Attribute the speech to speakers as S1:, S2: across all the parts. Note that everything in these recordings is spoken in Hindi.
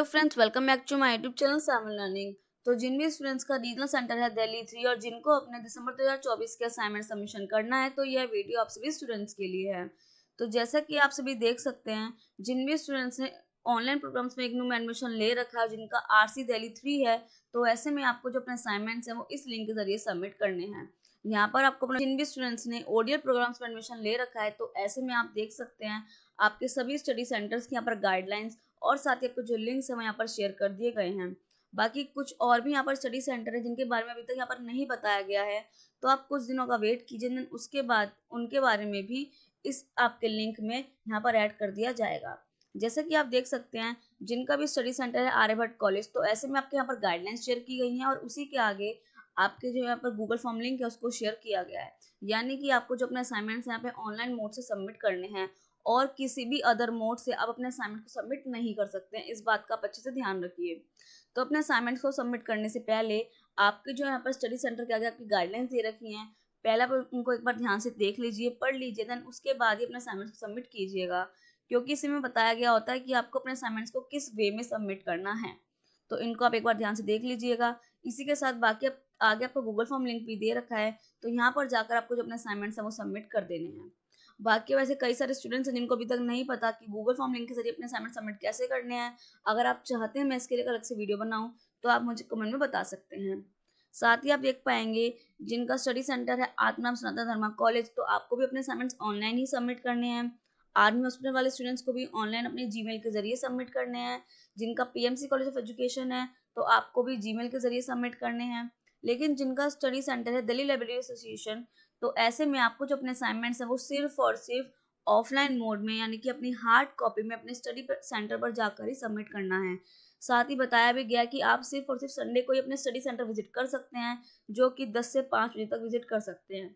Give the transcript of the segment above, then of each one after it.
S1: hello friends welcome back to my YouTube channel seven learning तो जिन भी स्टूडेंट्स का रीजनल सेंटर है दिल्ली थ्री और जिनको अपने दिसंबर 2024 के असाइनमेंट सबमिशन करना है तो यह वीडियो आप सभी स्टूडेंट्स के लिए है तो जैसा कि आप सभी देख सकते हैं जिन भी स्टूडेंट्स ने ऑनलाइन प्रोग्राम्स में इग्नू में एडमिशन ले रखा है जिनका आर सी थ्री है तो ऐसे में आपको जो अपने असाइनमेंट्स हैं वो इस लिंक के जरिए सबमिट करने हैं यहाँ पर आपको अपने जिन भी स्टूडेंट्स ने ओडियल प्रोग्राम्स में एडमिशन ले रखा है तो ऐसे में आप देख सकते हैं आपके सभी स्टडी सेंटर्स की यहाँ पर गाइडलाइंस और साथ ही आपको जो लिंक्स हैं वो यहाँ पर शेयर कर दिए गए हैं बाकी कुछ और भी यहाँ पर स्टडी सेंटर है जिनके बारे में अभी तक यहाँ पर नहीं बताया गया है तो आप कुछ दिनों का वेट कीजिए उसके बाद उनके बारे में भी इस आपके लिंक में यहाँ पर ऐड कर दिया जाएगा जैसे कि आप देख सकते हैं जिनका भी स्टडी सेंटर है आर्यभट्ट कॉलेज तो ऐसे में आपके यहाँ पर गाइडलाइंस शेयर की गई हैं और उसी के आगे आपके जो यहाँ पर गूगल फॉर्म लिंक है उसको शेयर किया गया है यानी कि आपको जो अपने असाइनमेंट्स यहाँ पे ऑनलाइन मोड से सबमिट करने हैं और किसी भी अदर मोड से आप अपने असाइनमेंट को सबमिट नहीं कर सकते हैं इस बात का आप अच्छे से ध्यान रखिए तो अपने असाइनमेंट को सबमिट करने से पहले आपके जो यहाँ पर स्टडी सेंटर के आगे आपकी गाइडलाइंस दे रखी हैं पहले आप उनको एक बार ध्यान से देख लीजिए पढ़ लीजिए देन उसके बाद ही अपने असाइनमेंट को सबमिट कीजिएगा क्योंकि इसमें बताया गया होता है कि आपको अपने असाइनमेंट्स को किस वे में सबमिट करना है तो इनको आप एक बार ध्यान से देख लीजिएगा इसी के साथ बाकी आप आगे आपको गूगल फॉर्म लिंक भी दे रखा है तो यहाँ पर जाकर आपको जो अपने असाइनमेंट्स हैं वो सबमिट कर देने हैं बाकी वैसे कई सारे स्टूडेंट्स हैं जिनको अभी तक नहीं पता कि गूगल फॉर्म लिंक के जरिए अपने असाइनमेंट सबमिट कैसे करने हैं अगर आप चाहते हैं मैं इसके लिए अलग से वीडियो बनाऊँ तो आप मुझे कमेंट में बता सकते हैं साथ ही आप देख पाएंगे जिनका स्टडी सेंटर है आत्मा सनातन धर्मा कॉलेज तो आपको भी अपने असाइनमेंट्स ऑनलाइन ही सबमिट करने हैं आर्मी हॉस्पिटल वाले स्टूडेंट्स को भी ऑनलाइन अपने जीमेल के जरिए सबमिट करने हैं जिनका पीएमसी कॉलेज ऑफ एजुकेशन है तो आपको भी जीमेल के जरिए सबमिट करने हैं लेकिन जिनका स्टडी सेंटर है दिल्ली लाइब्रेरी एसोसिएशन तो ऐसे में आपको जो अपने असाइनमेंट्स हैं वो सिर्फ और सिर्फ ऑफलाइन मोड में यानी कि अपनी हार्ड कॉपी में अपने स्टडी सेंटर पर जाकर ही सबमिट करना है साथ ही बताया भी गया कि आप सिर्फ और सिर्फ संडे को ही अपने स्टडी सेंटर विजिट कर सकते हैं जो कि 10 से 5 बजे तक विजिट कर सकते हैं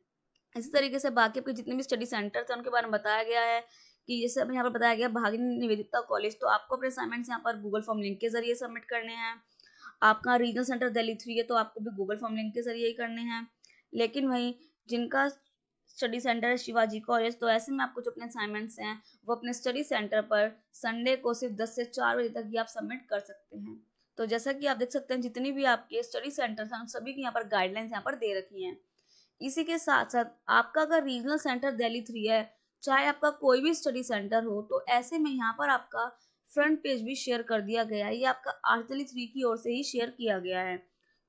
S1: इसी तरीके से बाकी आपके जितने भी स्टडी सेंटर थे उनके बारे में बताया गया है कि जैसे अपने यहाँ पर बताया गया भागिनी निवेदिता कॉलेज तो आपको अपने असाइनमेंट्स यहाँ पर गूगल फॉर्म लिंक के जरिए सबमिट करने हैं आपका रीजनल सेंटर दिल्ली थ्री है तो आपको भी गूगल फॉर्म लिंक के जरिए ही करने हैं लेकिन वही जिनका स्टडी सेंटर है शिवाजी कॉलेज तो ऐसे में आपको जो अपने असाइनमेंट्स हैं वो अपने स्टडी सेंटर पर संडे को सिर्फ दस से चार बजे तक ही आप सबमिट कर सकते हैं तो जैसा कि आप देख सकते हैं जितनी भी आपके स्टडी सेंटर्स हैं उन सभी की यहाँ पर गाइडलाइंस यहाँ पर दे रखी हैं इसी के साथ साथ आपका अगर रीजनल सेंटर दिल्ली थ्री है चाहे आपका कोई भी स्टडी सेंटर हो तो ऐसे में यहाँ पर आपका फ्रंट पेज भी शेयर कर दिया गया है ये आपका आर्चली थ्री की ओर से ही शेयर किया गया है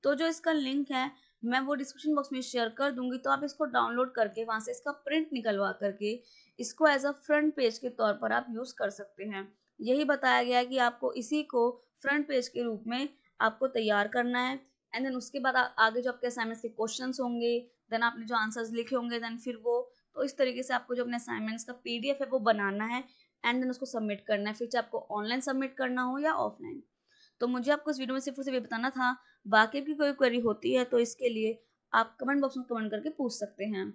S1: तो जो इसका लिंक है मैं वो डिस्क्रिप्शन बॉक्स में शेयर कर दूंगी तो आप इसको डाउनलोड करके वहाँ से इसका प्रिंट निकलवा करके इसको एज अ फ्रंट पेज के तौर पर आप यूज़ कर सकते हैं यही बताया गया है कि आपको इसी को फ्रंट पेज के रूप में आपको तैयार करना है एंड देन उसके बाद आगे जो आपके असाइनमेंट्स के क्वेश्चन होंगे देन आपने जो आंसर्स लिखे होंगे देन फिर वो तो इस तरीके से आपको जो अपने असाइनमेंट्स का पीडीएफ है वो बनाना है एंड देन उसको सबमिट करना है फिर चाहे आपको ऑनलाइन सबमिट करना हो या ऑफलाइन तो मुझे आपको इस वीडियो में सिर्फ सिर्फ ये बताना था बाकी की कोई क्वेरी होती है तो इसके लिए आप कमेंट बॉक्स में कमेंट करके पूछ सकते हैं